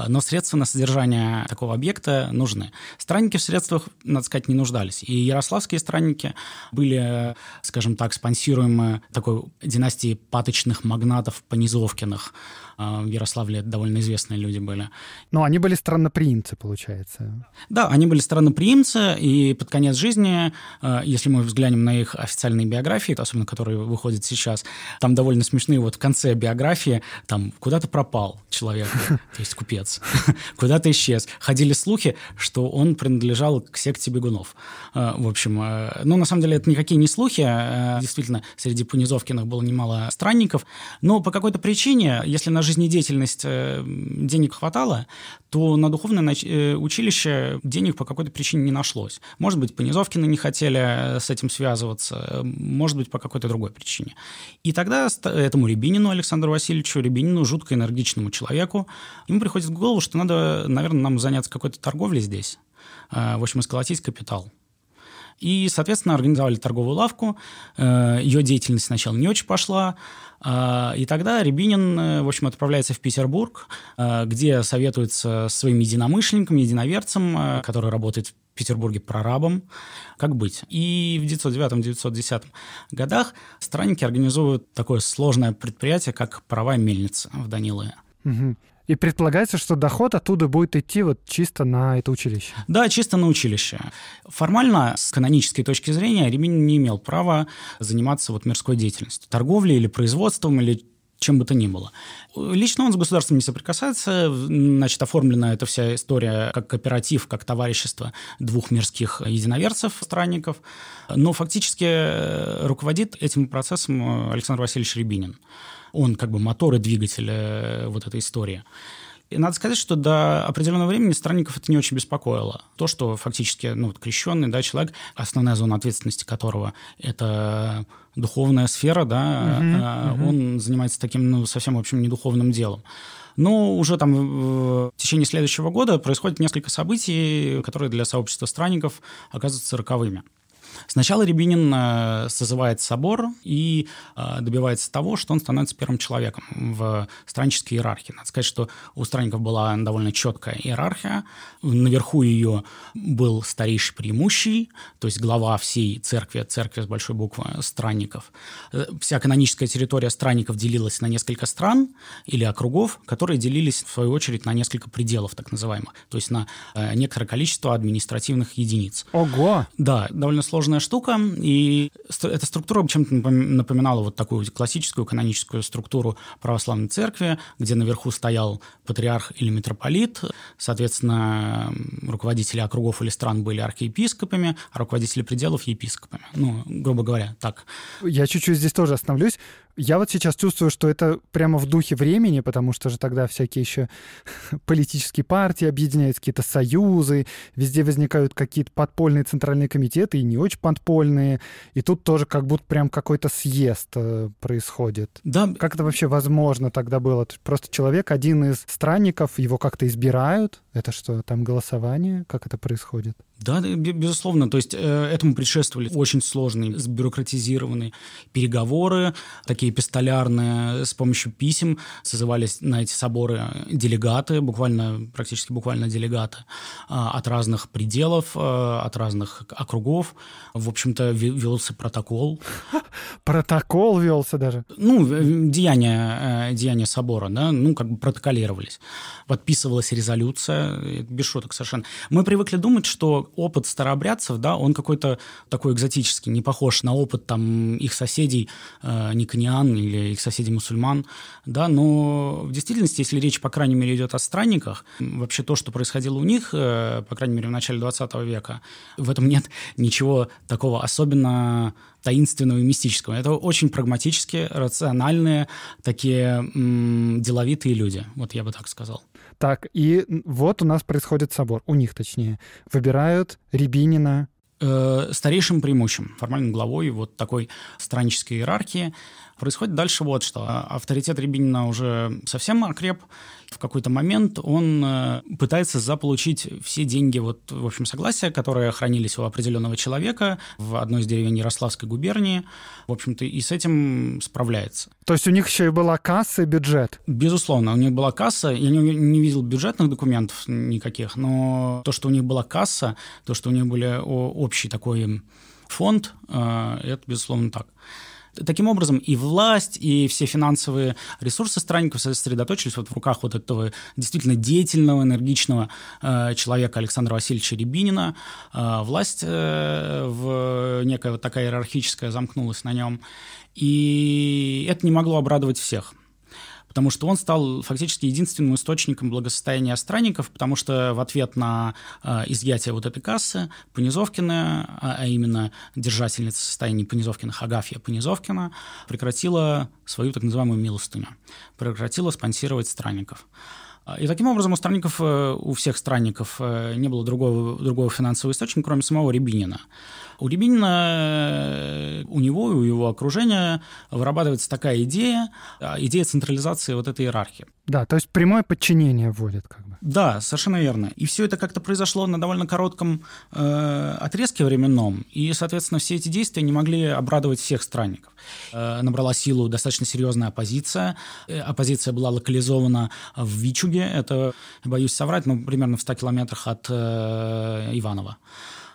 Но средства на содержание такого объекта нужны. Странники в средствах, надо сказать, не нуждались. И ярославские странники были, скажем так, спонсируемы такой династией паточных магнатов Понизовкиных – а, в Ярославле довольно известные люди были. Но они были странноприимцы, получается. Да, они были странноприимцы, и под конец жизни, а, если мы взглянем на их официальные биографии, особенно которые выходят сейчас, там довольно смешные вот в конце биографии, там куда-то пропал человек, то есть купец, куда-то исчез. Ходили слухи, что он принадлежал к секте бегунов. А, в общем, ну, на самом деле, это никакие не слухи. Действительно, среди Пунизовкиных было немало странников. Но по какой-то причине, если наш жизнедеятельность э, денег хватало, то на духовное э, училище денег по какой-то причине не нашлось. Может быть, по не хотели э, с этим связываться, может быть, по какой-то другой причине. И тогда этому Рябинину Александру Васильевичу, Рябинину, жутко энергичному человеку, ему приходит в голову, что надо, наверное, нам заняться какой-то торговлей здесь, в общем, исколотить капитал. И, соответственно, организовали торговую лавку. Э, Ее деятельность сначала не очень пошла. Э, и тогда Рябинин, э, в общем, отправляется в Петербург, где советуется со своим единомышленником, единоверцем, который работает в Петербурге прорабом, как быть. И в 909-910 годах странники организуют такое сложное предприятие, как паровая мельница в Данилове. Угу. И предполагается, что доход оттуда будет идти вот чисто на это училище. Да, чисто на училище. Формально, с канонической точки зрения, Ремин не имел права заниматься вот мирской деятельностью, торговлей или производством, или чем бы то ни было. Лично он с государством не соприкасается, значит, оформлена эта вся история как кооператив, как товарищество двух мирских единоверцев, странников, но фактически э, руководит этим процессом э, Александр Васильевич Рябинин. Он как бы мотор и двигатель э, вот этой истории. И надо сказать, что до определенного времени странников это не очень беспокоило. То, что фактически ну, вот крещенный да, человек, основная зона ответственности которого – это духовная сфера, да, угу, а, угу. он занимается таким ну, совсем, в общем, недуховным делом. Но ну, уже там в течение следующего года происходит несколько событий, которые для сообщества странников оказываются роковыми. Сначала Рябинин э, созывает собор и э, добивается того, что он становится первым человеком в страннической иерархии. Надо сказать, что у странников была довольно четкая иерархия. Наверху ее был старейший преимущий, то есть глава всей церкви, церкви с большой буквы странников. Э, вся каноническая территория странников делилась на несколько стран или округов, которые делились, в свою очередь, на несколько пределов, так называемых, то есть на некоторое количество административных единиц. Ого! Да, довольно сложно сложная штука, и эта структура чем-то напоминала вот такую классическую каноническую структуру православной церкви, где наверху стоял патриарх или митрополит, соответственно, руководители округов или стран были архиепископами, а руководители пределов – епископами. Ну, грубо говоря, так. Я чуть-чуть здесь тоже остановлюсь. Я вот сейчас чувствую, что это прямо в духе времени, потому что же тогда всякие еще политические партии объединяются, какие-то союзы, везде возникают какие-то подпольные центральные комитеты и не очень подпольные, и тут тоже как будто прям какой-то съезд э, происходит. Да. Как это вообще возможно тогда было? Просто человек, один из странников, его как-то избирают? Это что, там голосование? Как это происходит? Да, безусловно. То есть э, этому предшествовали очень сложные, сбюрократизированные переговоры, такие пистолярные, с помощью писем созывались на эти соборы делегаты, буквально, практически буквально делегаты а, от разных пределов, э, от разных округов. В общем-то, велся протокол. Протокол велся даже? Ну, э, деяния, деяния собора, да, ну, как бы протоколировались. Подписывалась резолюция, без шуток совершенно. Мы привыкли думать, что опыт старообрядцев, да, он какой-то такой экзотический, не похож на опыт там их соседей э, никониан или их соседей мусульман, да, но в действительности, если речь, по крайней мере, идет о странниках, вообще то, что происходило у них, э, по крайней мере, в начале 20 века, в этом нет ничего такого особенно таинственного и мистического. Это очень прагматические, рациональные, такие м- деловитые люди, вот я бы так сказал. Так, и вот у нас происходит собор, у них точнее. Выбирают Рябинина э, старейшим примущим, формальным главой вот такой страннической иерархии. Происходит дальше вот что. Авторитет Рябинина уже совсем окреп. В какой-то момент он э, пытается заполучить все деньги, вот, в общем, согласия, которые хранились у определенного человека в одной из деревень Ярославской губернии. В общем-то, и с этим справляется. То есть у них еще и была касса и бюджет? Безусловно, у них была касса. Я не, не видел бюджетных документов никаких, но то, что у них была касса, то, что у них были общий такой фонд, э, это, безусловно, так. Таким образом, и власть, и все финансовые ресурсы странников сосредоточились вот в руках вот этого действительно деятельного, энергичного э, человека Александра Васильевича Рябинина. Э, власть э, в некая вот такая иерархическая замкнулась на нем. И это не могло обрадовать всех потому что он стал фактически единственным источником благосостояния странников, потому что в ответ на э, изъятие вот этой кассы Понизовкина, а, а, именно держательница состояния Понизовкина Агафья Понизовкина, прекратила свою так называемую милостыню, прекратила спонсировать странников. И таким образом у странников, э, у всех странников э, не было другого, другого финансового источника, кроме самого Рябинина. У Рябинина, э, у него и у его окружения вырабатывается такая идея, а, идея централизации вот этой иерархии. Да, то есть прямое подчинение вводит как бы. Да, совершенно верно. И все это как-то произошло на довольно коротком э, отрезке временном, и, соответственно, все эти действия не могли обрадовать всех странников. Э, набрала силу достаточно серьезная оппозиция. Э, оппозиция была локализована в Вичуге, это, боюсь соврать, но ну, примерно в 100 километрах от э, Иванова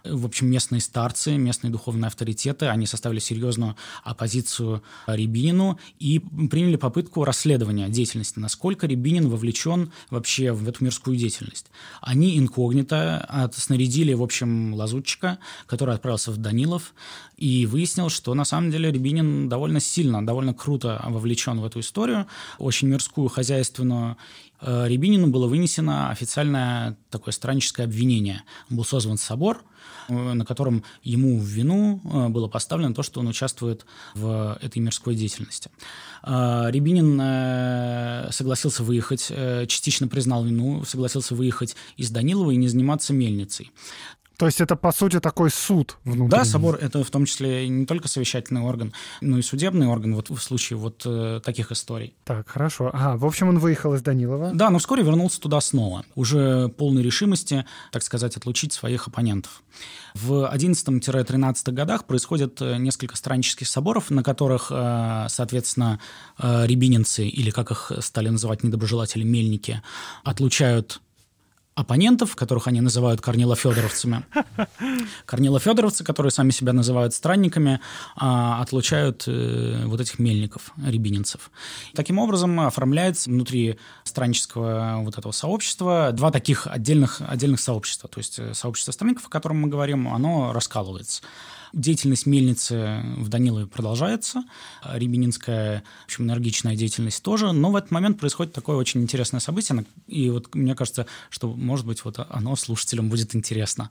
в общем, местные старцы, местные духовные авторитеты, они составили серьезную оппозицию Рябинину и приняли попытку расследования деятельности, насколько Рябинин вовлечен вообще в эту мирскую деятельность. Они инкогнито снарядили, в общем, лазутчика, который отправился в Данилов, и выяснил, что на самом деле Рябинин довольно сильно, довольно круто вовлечен в эту историю, очень мирскую, хозяйственную. Э, Рябинину было вынесено официальное такое странническое обвинение. был созван собор, э, на котором ему в вину э, было поставлено то, что он участвует в этой мирской деятельности. Рябинин согласился выехать, частично признал вину, согласился выехать из Данилова и не заниматься мельницей. То есть это, по сути, такой суд внутренний. Да, собор — это в том числе не только совещательный орган, но и судебный орган вот в случае вот э, таких историй. Так, хорошо. Ага, в общем, он выехал из Данилова. Да, но вскоре вернулся туда снова, уже полной решимости, так сказать, отлучить своих оппонентов. В 11-13 годах происходят э, несколько страннических соборов, на которых, э, соответственно, э, рябининцы, или как их стали называть недоброжелатели, мельники, отлучают оппонентов, которых они называют корнилофедоровцами. Корнилофедоровцы, которые сами себя называют странниками, а, отлучают э, вот этих мельников, рябининцев. Таким образом оформляется внутри страннического вот этого сообщества два таких отдельных, отдельных сообщества. То есть э, сообщество странников, о котором мы говорим, оно раскалывается. Деятельность мельницы в Данилове продолжается, а рябининская, в общем, энергичная деятельность тоже, но в этот момент происходит такое очень интересное событие, и вот мне кажется, что, может быть, вот оно слушателям будет интересно.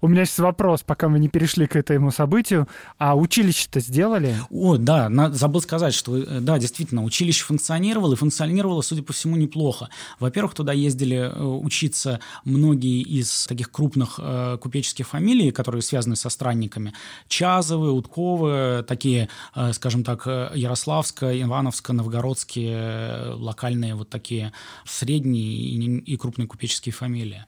У меня есть вопрос, пока мы не перешли к этому событию, а училище-то сделали? О, да, на, забыл сказать, что, э, да, действительно, училище функционировало, и функционировало, судя по всему, неплохо. Во-первых, туда ездили э, учиться многие из таких крупных э, купеческих фамилий, которые связаны со странниками, Чазовы, Утковы, такие, э, скажем так, э, Ярославско, Ивановско, Новгородские э, локальные вот такие средние и крупные купеческие фамилии.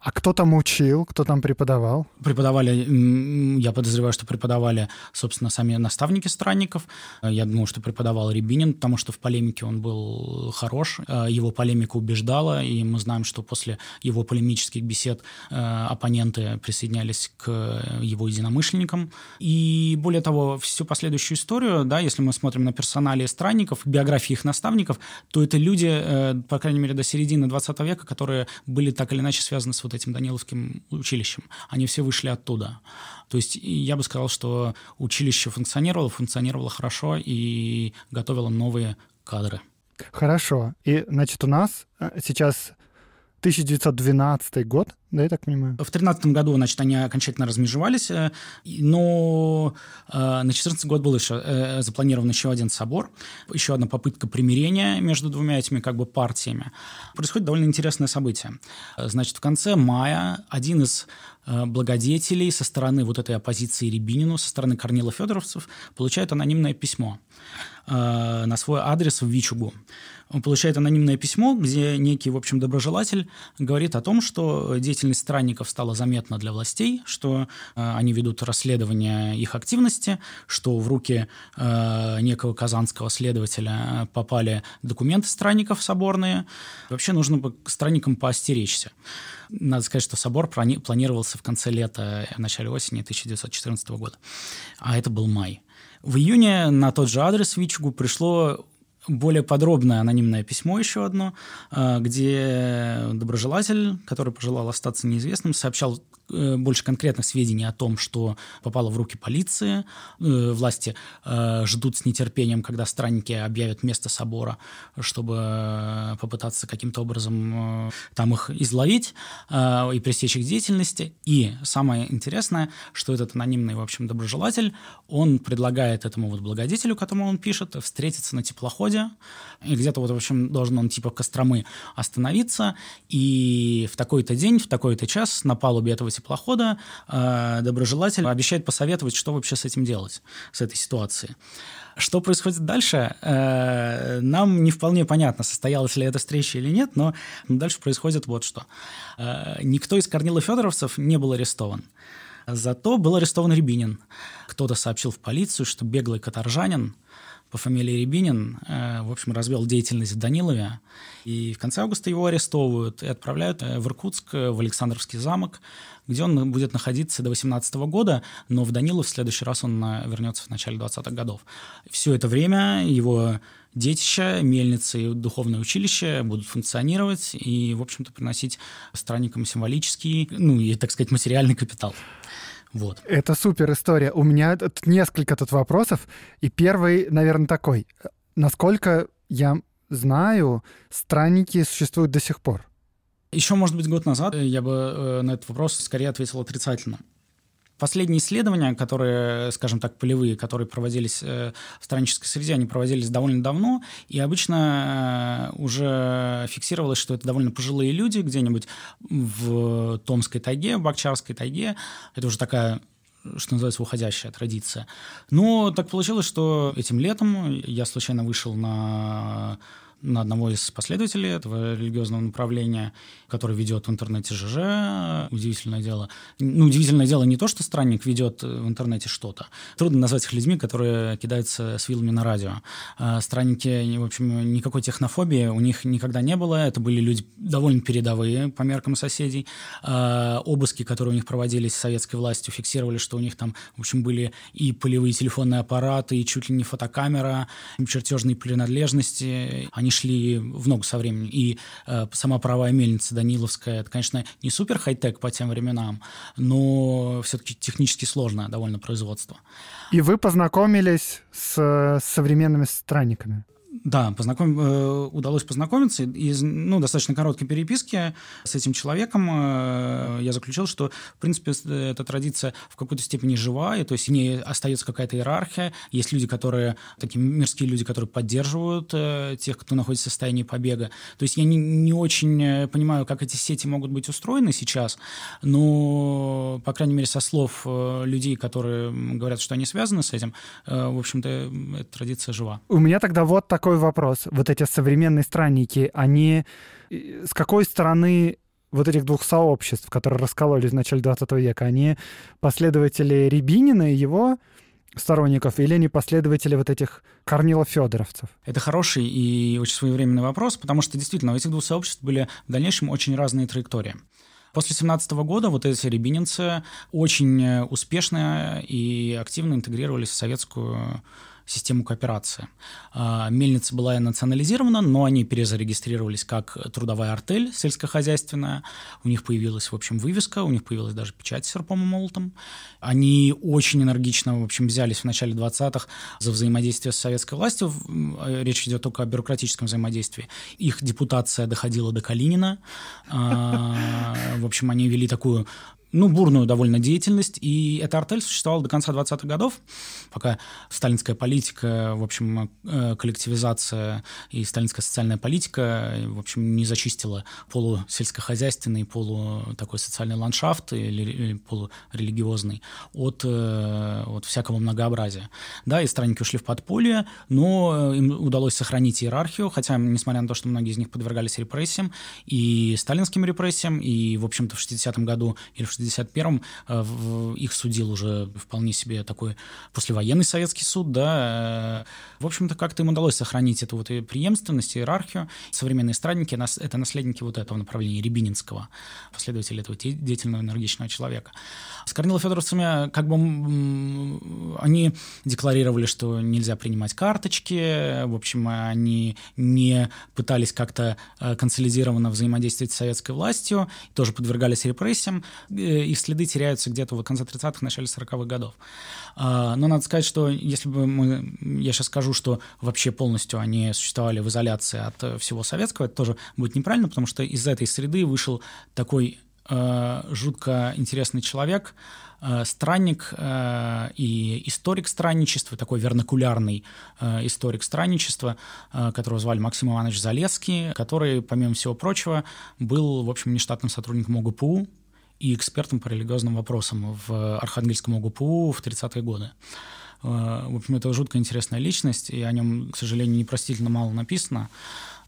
А кто там учил, кто там преподавал? Преподавали, я подозреваю, что преподавали, собственно, сами наставники странников. Я думаю, что преподавал Рябинин, потому что в полемике он был хорош, э, его полемика убеждала, и мы знаем, что после его полемических бесед э, оппоненты присоединялись к его единомышленникам. И более того, всю последующую историю, да, если мы смотрим на персонали странников, биографии их наставников, то это люди, э, по крайней мере, до середины 20 века, которые были так или иначе связаны с вот этим Даниловским училищем. Они все вышли оттуда. То есть я бы сказал, что училище функционировало, функционировало хорошо и готовило новые кадры. Хорошо. И, значит, у нас э, сейчас 1912 год, да, я так понимаю? В 13 году, значит, они окончательно размежевались, э, но э, на 14 год был еще э, запланирован еще один собор, еще одна попытка примирения между двумя этими как бы партиями. Происходит довольно интересное событие. Значит, в конце мая один из благодетелей со стороны вот этой оппозиции Рябинину, со стороны Корнила Федоровцев, получает анонимное письмо Э, на свой адрес в Вичугу. Он получает анонимное письмо, где некий, в общем, доброжелатель говорит о том, что деятельность странников стала заметна для властей, что э, они ведут расследование их активности, что в руки э, некого казанского следователя попали документы странников соборные. Вообще нужно бы странникам поостеречься. Надо сказать, что собор плани планировался в конце лета, в начале осени 1914 года, а это был май. В июне на тот же адрес Вичугу пришло более подробное анонимное письмо еще одно, а, где доброжелатель, который пожелал остаться неизвестным, сообщал Э, больше конкретных сведений о том, что попало в руки полиции. Э, власти э, ждут с нетерпением, когда странники объявят место собора, чтобы попытаться каким-то образом там их изловить и пресечь их деятельности. И самое интересное, что этот анонимный, в общем, доброжелатель, он предлагает этому вот благодетелю, которому он пишет, встретиться на теплоходе. И где-то вот, в общем, должен он типа Костромы остановиться. И в такой-то день, в такой-то час на палубе этого теплохода, э, доброжелатель обещает посоветовать, что вообще с этим делать, с этой ситуацией. Что происходит дальше, э, нам не вполне понятно, состоялась ли эта встреча или нет, но дальше происходит вот что. Э, никто из Корнила Федоровцев не был арестован. Зато был арестован Рябинин. Кто-то сообщил в полицию, что беглый каторжанин – по фамилии Рябинин, э, в общем, развел деятельность в Данилове. И в конце августа его арестовывают и отправляют э, в Иркутск, э, в Александровский замок, где он будет находиться до 18 года, но в Данилов в следующий раз он вернется в начале 20-х годов. Все это время его детища, мельницы и духовное училище будут функционировать и, в общем-то, приносить странникам символический, ну и, так сказать, материальный капитал. Вот. Это супер история. У меня тут несколько тут вопросов. И первый, наверное, такой. Насколько я знаю, странники существуют до сих пор. Еще, может быть, год назад я бы э, на этот вопрос скорее ответил отрицательно. Последние исследования, которые, скажем так, полевые, которые проводились э, в страннической среде, они проводились довольно давно, и обычно э, уже фиксировалось, что это довольно пожилые люди где-нибудь в Томской тайге, в Бакчарской тайге. Это уже такая что называется, уходящая традиция. Но так получилось, что этим летом я случайно вышел на на одного из последователей этого религиозного направления, который ведет в интернете ЖЖ. Удивительное дело. Ну, удивительное дело не то, что странник ведет в интернете что-то. Трудно назвать их людьми, которые кидаются с вилами на радио. А странники, в общем, никакой технофобии у них никогда не было. Это были люди довольно передовые по меркам соседей. А обыски, которые у них проводились советской властью, фиксировали, что у них там, в общем, были и полевые телефонные аппараты, и чуть ли не фотокамера, и чертежные принадлежности. Они не шли в ногу со временем. И э, сама правая мельница Даниловская, это, конечно, не супер хай-тек по тем временам, но все-таки технически сложное довольно производство. И вы познакомились с э, современными странниками? Да, познаком... Э, удалось познакомиться. Из ну, достаточно короткой переписки с этим человеком э, я заключил, что, в принципе, эта традиция в какой-то степени живая, то есть в ней остается какая-то иерархия. Есть люди, которые, такие мирские люди, которые поддерживают э, тех, кто находится в состоянии побега. То есть я не, не очень понимаю, как эти сети могут быть устроены сейчас, но, по крайней мере, со слов людей, которые говорят, что они связаны с этим, в общем-то, эта традиция жива. У меня тогда вот такой такой вопрос. Вот эти современные странники, они э, с какой стороны вот этих двух сообществ, которые раскололись в начале 20 века, они последователи Рябинина и его сторонников или они последователи вот этих корнило-федоровцев? Это хороший и очень своевременный вопрос, потому что действительно у этих двух сообществ были в дальнейшем очень разные траектории. После 17 года вот эти рябининцы очень э, успешно и активно интегрировались в советскую систему кооперации. А, мельница была и национализирована, но они перезарегистрировались как трудовая артель сельскохозяйственная. У них появилась, в общем, вывеска, у них появилась даже печать с серпом и молотом. Они очень энергично, в общем, взялись в начале 20-х за взаимодействие с советской властью. А, речь идет только о бюрократическом взаимодействии. Их депутация доходила до Калинина. А, в общем, они вели такую ну, бурную довольно деятельность, и эта артель существовала до конца 20-х годов, пока сталинская политика, в общем, э, коллективизация и сталинская социальная политика, в общем, не зачистила полусельскохозяйственный, полу такой социальный ландшафт или, или полурелигиозный от, э, от всякого многообразия. Да, и странники ушли в подполье, но э, им удалось сохранить иерархию, хотя, несмотря на то, что многие из них подвергались репрессиям, и сталинским репрессиям, и, в общем-то, в 60-м году или в 1961-м э, их судил уже вполне себе такой послевоенный советский суд, да. Э. В общем-то, как-то им удалось сохранить эту вот и преемственность, и иерархию. Современные эстрадники — это наследники вот этого направления Рябининского, последователи этого деятельного, энергичного человека. С Корнилой Федоровцами как бы они декларировали, что нельзя принимать карточки, в общем, они не пытались как-то э, консолидированно взаимодействовать с советской властью, тоже подвергались репрессиям. Э, их следы теряются где-то в конце 30-х, начале 40-х годов. А, но надо сказать, что если бы мы, я сейчас скажу, что вообще полностью они существовали в изоляции от э, всего советского, это тоже будет неправильно, потому что из этой среды вышел такой э, жутко интересный человек, странник и историк странничества, такой вернокулярный историк странничества, которого звали Максим Иванович Залеский, который, помимо всего прочего, был, в общем, нештатным сотрудником ОГПУ, и экспертом по религиозным вопросам в Архангельском ОГПУ в 30-е годы. Э, в общем, это жутко интересная личность, и о нем, к сожалению, непростительно мало написано.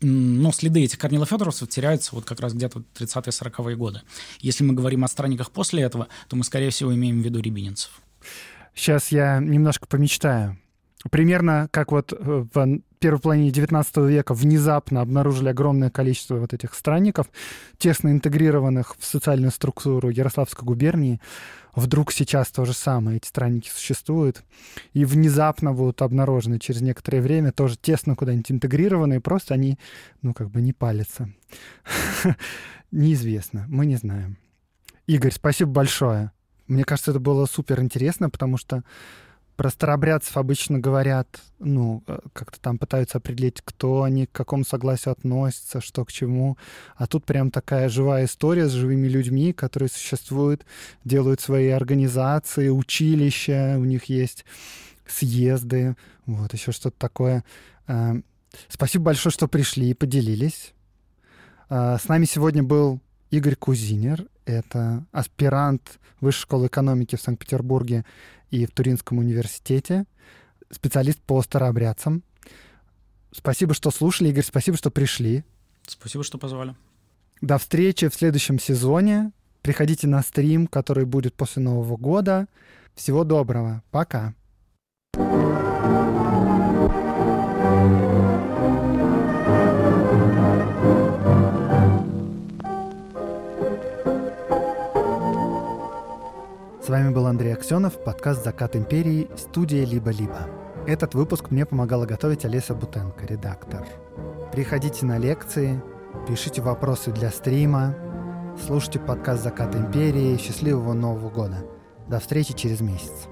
Но следы этих Корнила Федоровцев теряются вот как раз где-то 30-40-е годы. Если мы говорим о странниках после этого, то мы, скорее всего, имеем в виду рябининцев. Сейчас я немножко помечтаю. Примерно как вот э, в первой половине 19 века внезапно обнаружили огромное количество вот этих странников, тесно интегрированных в социальную структуру Ярославской губернии. Вдруг сейчас то же самое, эти странники существуют, и внезапно будут обнаружены через некоторое время, тоже тесно куда-нибудь интегрированные, просто они, ну, как бы не палятся. Неизвестно, мы не знаем. Игорь, спасибо большое. Мне кажется, это было супер интересно, потому что про старобрядцев обычно говорят, ну, э, как-то там пытаются определить, кто они, к какому согласию относятся, что к чему. А тут прям такая живая история с живыми людьми, которые существуют, делают свои организации, училища, у них есть съезды, вот, еще что-то такое. Э, спасибо большое, что пришли и поделились. Э, с нами сегодня был Игорь Кузинер, это аспирант Высшей школы экономики в Санкт-Петербурге и в Туринском университете, специалист по старообрядцам. Спасибо, что слушали, Игорь, спасибо, что пришли. Спасибо, что позвали. До встречи в следующем сезоне. Приходите на стрим, который будет после Нового года. Всего доброго. Пока. С вами был Андрей Аксенов, подкаст «Закат империи», студия «Либо-либо». Этот выпуск мне помогала готовить Олеся Бутенко, редактор. Приходите на лекции, пишите вопросы для стрима, слушайте подкаст «Закат империи». Счастливого Нового года! До встречи через месяц!